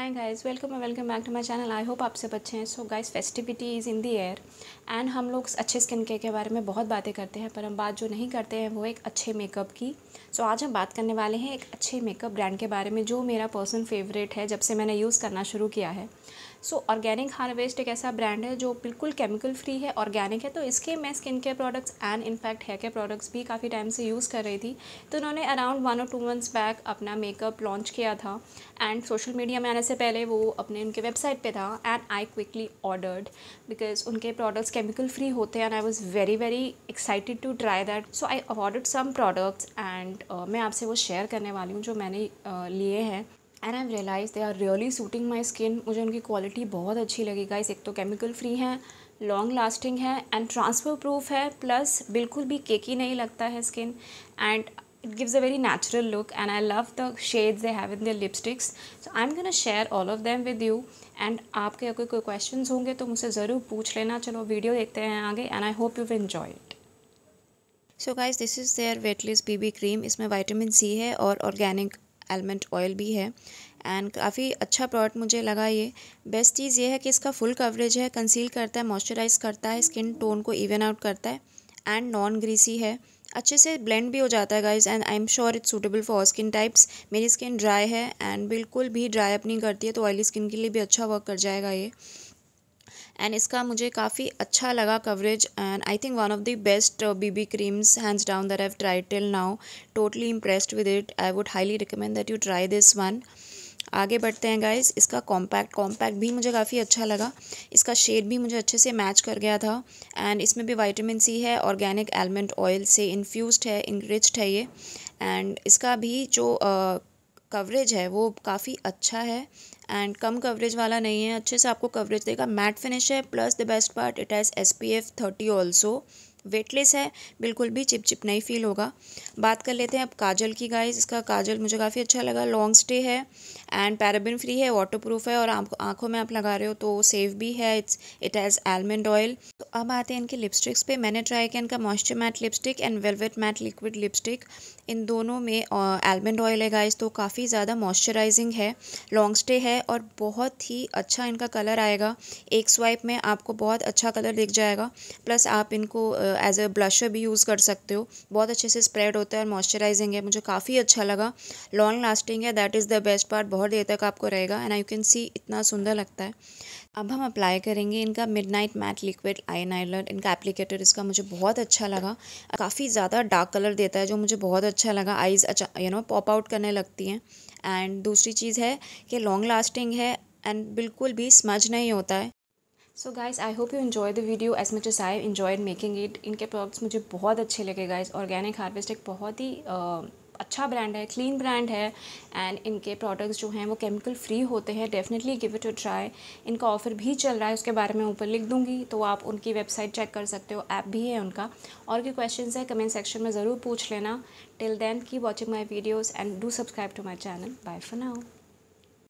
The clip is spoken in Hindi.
hi guys welcome welcome back to my channel I hope आप सब अच्छे हैं so guys festivity is in the air and हम लोग अच्छे स्किन केयर के बारे में बहुत बातें करते हैं पर हम बात जो नहीं करते हैं वो एक अच्छे मेकअप की सो so, आज हम बात करने वाले हैं एक अच्छे मेकअप ब्रांड के बारे में जो मेरा पर्सनल फेवरेट है जब से मैंने यूज़ करना शुरू किया है सो ऑर्गेनिक हार्वेस्ट एक ऐसा ब्रांड है जो बिल्कुल केमिकल फ्री है ऑर्गेनिक है तो इसके मैं skin care products and in fact hair care products भी काफ़ी टाइम से यूज़ कर रही थी तो उन्होंने अराउंड वन और टू मंथ्स बैक अपना मेकअप लॉन्च किया था एंड सोशल मीडिया में आने से पहले वो अपने उनके वेबसाइट पर था and I quickly ordered because उनके प्रोडक्ट्स केमिकल फ्री होते हैं and I was very very excited to try that so I ordered some products and मैं आपसे वो शेयर करने वाली हूँ जो मैंने uh, लिए हैं and I realize they are really suiting my skin मुझे उनकी क्वालिटी बहुत अच्छी लगी गाइस एक तो केमिकल फ्री हैं लॉन्ग लास्टिंग है एंड ट्रांसफ़र प्रूफ है प्लस बिल्कुल भी केकी नहीं लगता है skin and it gives a very natural look and I love the shades they have in in lipsticks so I am gonna share all of them with you and आपके अगर कोई क्वेश्चन होंगे तो मुझसे ज़रूर पूछ लेना चलो वीडियो देखते हैं आगे I hope you way enjoy it so guys this is their weightless B cream इसमें वाइटामिन सी है और ऑर्गेनिक एलमंड ऑयल भी है एंड काफ़ी अच्छा प्रोडक्ट मुझे लगा ये बेस्ट चीज़ ये है कि इसका फुल कवरेज है कंसील करता है मॉइस्चराइज करता है स्किन टोन को इवन आउट करता है एंड नॉन ग्रीसी है अच्छे से ब्लेंड भी हो जाता है guys and I am sure it's suitable for skin types मेरी स्किन ड्राई है एंड बिल्कुल भी ड्राई अप नहीं करती है तो ऑयली स्किन के लिए भी अच्छा वर्क कर जाएगा ये एंड इसका मुझे काफ़ी अच्छा लगा coverage and I think one of the best BB creams hands down there have try till now totally impressed with it I would highly recommend that you try this one आगे बढ़ते हैं गाइज इसका कॉम्पैक्ट कॉम्पैक्ट भी मुझे काफ़ी अच्छा लगा इसका शेड भी मुझे अच्छे से मैच कर गया था एंड इसमें भी वाइटामिन सी है ऑर्गेनिक आलमंड ऑयल से इन्फ्यूज़ है इनरिच्ड है ये एंड इसका भी जो uh, कवरेज है वो काफ़ी अच्छा है एंड कम कवरेज वाला नहीं है अच्छे से आपको कवरेज देगा मैट फिनिश है plus the best part it has S P F thirty also weightless है बिल्कुल भी चिपचिप नहीं फील होगा बात कर लेते हैं अब काजल की गाइस इसका काजल मुझे काफ़ी अच्छा लगा लॉन्ग स्टे है एंड पैराबिन फ्री है वाटर प्रूफ है और आंखों में आप लगा रहे हो तो सेफ भी है it's it has almond oil तो अब आते हैं इनके लिपस्टिक्स पे मैंने ट्राई किया इनका moisture matte lipstick and velvet matte liquid lipstick इन दोनों में आलमंड ऑयल है गाइस तो काफ़ी ज़्यादा मॉइस्चराइजिंग है लॉन्ग स्टे है और बहुत ही अच्छा इनका कलर आएगा एक स्वाइप में आपको बहुत अच्छा कलर दिख जाएगा प्लस आप इनको uh, एज अ ब्लशर भी यूज़ कर सकते हो बहुत अच्छे से स्प्रेड होता है और मॉइस्चराइजिंग है मुझे काफ़ी अच्छा लगा लॉन्ग लास्टिंग है that is the best part बहुत देर तक आपको रहेगा एंड यू कैन सी इतना सुंदर लगता है अब हम अप्लाई करेंगे इनका मिडनाइट मैट लिक्विड आइनाइलर इनका एप्लीकेटर इसका मुझे बहुत अच्छा लगा काफ़ी ज़्यादा डार्क कलर देता है जो मुझे बहुत अच्छा लगा आइज़ अच्छा यू नो पॉप आउट करने लगती हैं एंड दूसरी चीज़ है कि लॉन्ग लास्टिंग है एंड बिल्कुल भी स्मज नहीं होता है so guys I hope you enjoy the video as much as I enjoyed making it इनके प्रोडक्ट्स मुझे बहुत अच्छे लगे गाइज़ ऑर्गेनिक हार्वेस्ट एक बहुत ही अच्छा ब्रांड है क्लीन ब्रांड है एंड इनके प्रोडक्ट्स जो हैं वो केमिकल फ्री होते हैं definitely give it a try इनका ऑफ़र भी चल रहा है उसके बारे में ऊपर लिख दूंगी तो आप उनकी वेबसाइट चेक कर सकते हो ऐप भी है उनका और भी क्वेश्चन है कमेंट सेक्शन में ज़रूर पूछ लेना till then keep watching my videos and do subscribe to my channel bye for now